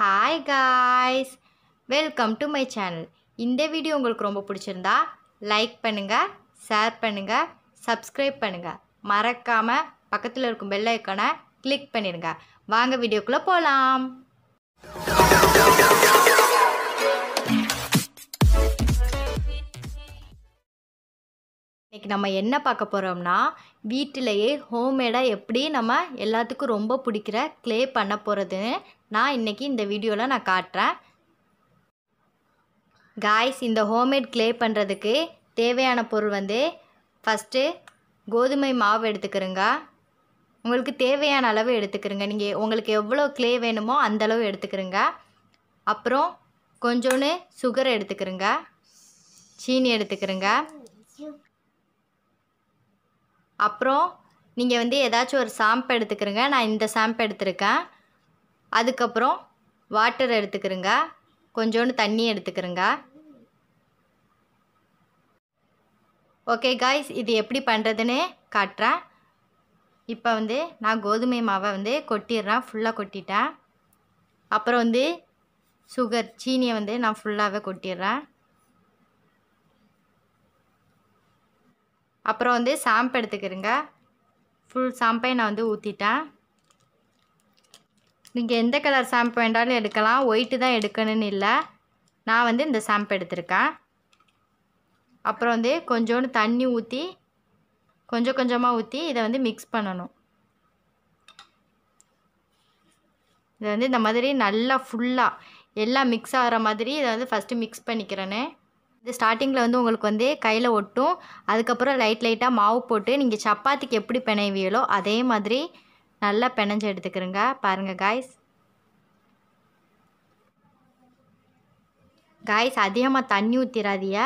hi guys welcome to my channel இந்த video உங்களுக்கு ரொம்ப பிடிச்சிருந்தா லைக் பண்ணுங்கள் ஷேர் பண்ணுங்கள் சப்ஸ்கிரைப் பண்ணுங்கள் மறக்காமல் பக்கத்தில் இருக்கும் பெல் ஐக்கனை கிளிக் பண்ணிடுங்க வாங்க வீடியோக்குள்ளே போகலாம் இன்றைக்கி நம்ம என்ன பார்க்க போகிறோம்னா வீட்டிலையே ஹோம்மேடாக எப்படி நம்ம எல்லாத்துக்கும் ரொம்ப பிடிக்கிற க்ளே பண்ண போகிறதுன்னு நான் இன்றைக்கி இந்த வீடியோவில் நான் காட்டுறேன் காய்ஸ் இந்த ஹோம்மேட் க்ளே பண்ணுறதுக்கு தேவையான பொருள் வந்து ஃபஸ்ட்டு கோதுமை மாவு எடுத்துக்கிறோங்க உங்களுக்கு தேவையான அளவு எடுத்துக்கிறோங்க நீங்கள் உங்களுக்கு எவ்வளோ க்ளே வேணுமோ அந்தளவு எடுத்துக்கிறோங்க அப்புறம் கொஞ்சோன்னு சுகர் எடுத்துக்கிறோங்க சீனி எடுத்துக்கிறோங்க அப்புறம் நீங்கள் வந்து ஏதாச்சும் ஒரு சாம்பு எடுத்துக்கிறோங்க நான் இந்த சாம்பு எடுத்திருக்கேன் அதுக்கப்புறம் வாட்டர் எடுத்துக்கிறேங்க கொஞ்சோண்டு தண்ணி எடுத்துக்கிறேங்க ஓகே காய்ஸ் இது எப்படி பண்ணுறதுன்னு காட்டுறேன் இப்போ வந்து நான் கோதுமை மாவை வந்து கொட்டிடுறேன் ஃபுல்லாக கொட்டிட்டேன் அப்புறம் வந்து சுகர் சீனியை வந்து நான் ஃபுல்லாகவே கொட்டிடுறேன் அப்புறம் வந்து சாம்பு எடுத்துக்கிறேங்க ஃபுல் சாம்பை நான் வந்து ஊற்றிட்டேன் நீங்கள் எந்த கலர் ஷாம்பு வேண்டாலும் எடுக்கலாம் ஒயிட்டு தான் எடுக்கணும்னு இல்லை நான் வந்து இந்த ஷாம்பு எடுத்திருக்கேன் அப்புறம் வந்து கொஞ்சோண்டு தண்ணி ஊற்றி கொஞ்சம் கொஞ்சமாக ஊற்றி இதை வந்து மிக்ஸ் பண்ணணும் இதை வந்து இந்த மாதிரி நல்லா ஃபுல்லாக எல்லாம் மிக்ஸ் ஆகிற மாதிரி இதை வந்து ஃபஸ்ட்டு மிக்ஸ் பண்ணிக்கிறேன்னு இது ஸ்டார்டிங்கில் வந்து உங்களுக்கு வந்து கையில் ஒட்டும் அதுக்கப்புறம் லைட் லைட்டாக மாவு போட்டு நீங்கள் சப்பாத்திக்கு எப்படி பிணைவீங்களோ அதே மாதிரி நல்லா பெனஞ்சு எடுத்துக்கிறேங்க பாருங்கள் காய்ஸ் காய்ஸ் அதிகமாக தண்ணி ஊற்றிடாதீங்க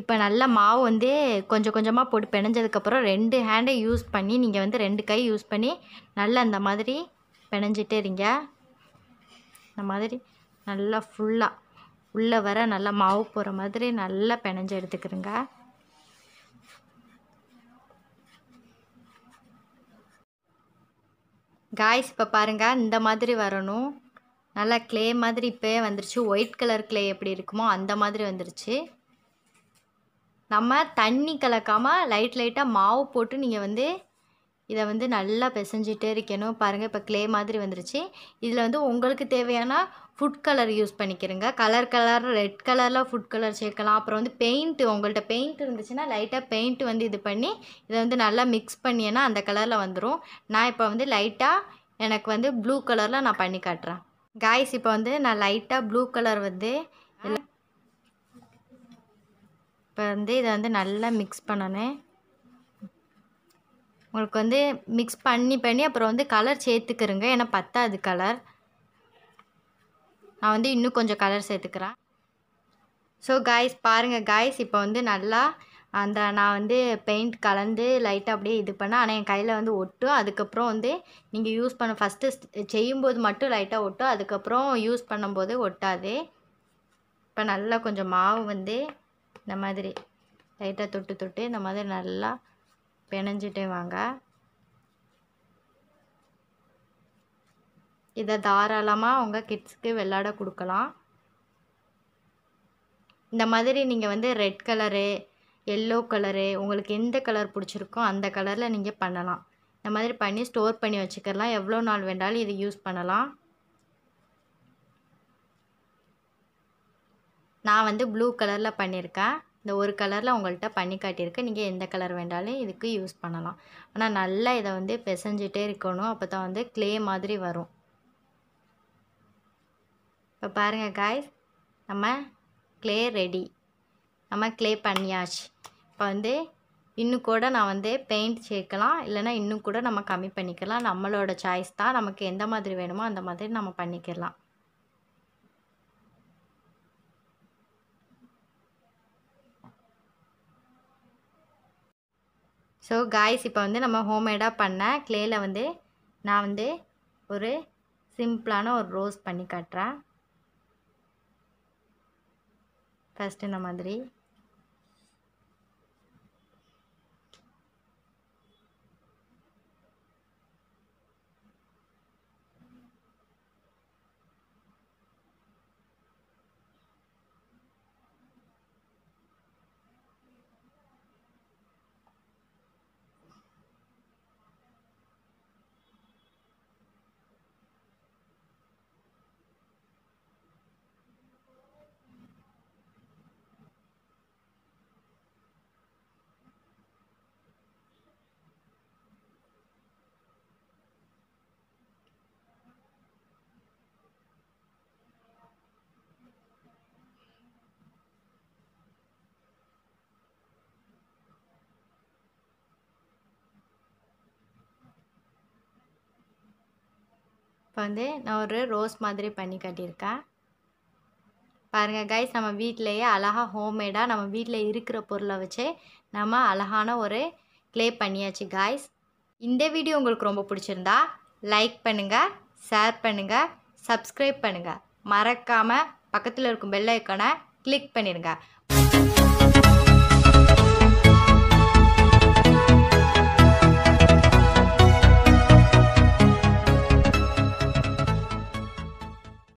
இப்போ நல்லா மாவு வந்து கொஞ்சம் கொஞ்சமாக போட்டு பிணைஞ்சதுக்கப்புறம் ரெண்டு ஹேண்டை யூஸ் பண்ணி நீங்கள் வந்து ரெண்டு கை யூஸ் பண்ணி நல்லா அந்த மாதிரி பிணைஞ்சிட்டே இருங்க இந்த மாதிரி நல்லா ஃபுல்லாக உள்ளே வர நல்லா மாவு போகிற மாதிரி நல்லா பிணைஞ்சு எடுத்துக்கிறேங்க காய்ஸ் இப்போ பாருங்கள் இந்த மாதிரி வரணும் நல்லா கிளே மாதிரி இப்போயே வந்துருச்சு ஒயிட் கலர் கிளே எப்படி இருக்குமோ அந்த மாதிரி வந்துருச்சு நம்ம தண்ணி கலக்காமல் லைட் லைட்டாக மாவு போட்டு நீங்கள் வந்து இதை வந்து நல்லா பிசைஞ்சிட்டே இருக்கணும் பாருங்கள் இப்போ க்ளே மாதிரி வந்துருச்சு இதில் வந்து உங்களுக்கு தேவையான ஃபுட் கலர் யூஸ் பண்ணிக்கிறேங்க கலர் கலர் ரெட் கலரில் ஃபுட் கலர் சேர்க்கலாம் அப்புறம் வந்து பெயிண்ட்டு உங்கள்கிட்ட பெயிண்ட் இருந்துச்சுன்னா லைட்டாக பெயிண்ட் வந்து இது பண்ணி இதை வந்து நல்லா மிக்ஸ் பண்ணியேன்னா அந்த கலரில் வந்துடும் நான் இப்போ வந்து லைட்டாக எனக்கு வந்து ப்ளூ கலரில் நான் பண்ணி காட்டுறேன் காய்ஸ் இப்போ வந்து நான் லைட்டாக ப்ளூ கலர் வந்து இப்போ வந்து இதை வந்து நல்லா மிக்ஸ் பண்ணனேன் உங்களுக்கு வந்து மிக்ஸ் பண்ணி பண்ணி அப்புறம் வந்து கலர் சேர்த்துக்கிறேங்க ஏன்னா பத்தாது கலர் நான் வந்து இன்னும் கொஞ்சம் கலர் சேர்த்துக்கிறேன் ஸோ காய்ஸ் பாருங்கள் காய்ஸ் இப்போ வந்து நல்லா அந்த நான் வந்து பெயிண்ட் கலந்து லைட்டாக அப்படியே இது பண்ணேன் ஆனால் என் கையில் வந்து ஒட்டும் அதுக்கப்புறம் வந்து நீங்கள் யூஸ் பண்ண ஃபஸ்ட்டு செய்யும்போது மட்டும் லைட்டாக ஒட்டும் அதுக்கப்புறம் யூஸ் பண்ணும்போது ஒட்டாது இப்போ நல்லா கொஞ்சம் மாவு வந்து இந்த மாதிரி லைட்டாக தொட்டு தொட்டு இந்த மாதிரி நல்லா பிணைஞ்சிட்டே வாங்க இதை தாராளமாக உங்கள் கிட்ஸுக்கு விளாட கொடுக்கலாம் இந்த மாதிரி நீங்கள் வந்து ரெட் கலரு எல்லோ கலரு உங்களுக்கு எந்த கலர் பிடிச்சிருக்கோ அந்த கலரில் நீங்கள் பண்ணலாம் இந்த மாதிரி பண்ணி ஸ்டோர் பண்ணி வச்சுக்கலாம் எவ்வளோ நாள் வேண்டாலும் இதை யூஸ் பண்ணலாம் நான் வந்து ப்ளூ கலரில் பண்ணியிருக்கேன் இந்த ஒரு கலரில் உங்கள்கிட்ட பண்ணி காட்டியிருக்கேன் நீங்கள் எந்த கலர் வேண்டாலும் இதுக்கு யூஸ் பண்ணலாம் ஆனால் நல்லா இதை வந்து பிசைஞ்சிட்டே இருக்கணும் அப்போ தான் வந்து க்ளே மாதிரி வரும் இப்போ பாருங்கள் காய்ஸ் நம்ம க்ளே ரெடி நம்ம க்ளே பண்ணியாச்சு இப்போ வந்து இன்னும் கூட நான் வந்து பெயிண்ட் சேர்க்கலாம் இல்லைனா இன்னும் கூட நம்ம கம்மி பண்ணிக்கலாம் நம்மளோட சாய்ஸ் தான் நமக்கு எந்த மாதிரி வேணுமோ அந்த மாதிரி நம்ம பண்ணிக்கலாம் ஸோ காய்ஸ் இப்போ வந்து நம்ம ஹோம்மேடாக பண்ண க்ளேயில் வந்து நான் வந்து ஒரு சிம்பிளான ஒரு ரோஸ் பண்ணி காட்டுறேன் ஃபஸ்ட்டு இந்த மாதிரி இப்போ வந்து நான் ஒரு ரோஸ் மாதிரி பண்ணி கட்டியிருக்கேன் பாருங்கள் கைஸ் நம்ம வீட்டிலையே அழகாக ஹோம்மேடாக நம்ம வீட்டில் இருக்கிற பொருளை வச்சே நம்ம அழகான ஒரு க்ளே பண்ணியாச்சு காய்ஸ் இந்த வீடியோ உங்களுக்கு ரொம்ப பிடிச்சிருந்தா லைக் பண்ணுங்கள் ஷேர் பண்ணுங்கள் சப்ஸ்கிரைப் பண்ணுங்கள் மறக்காமல் பக்கத்தில் இருக்கும் பெல்லைக்கான கிளிக் பண்ணிடுங்க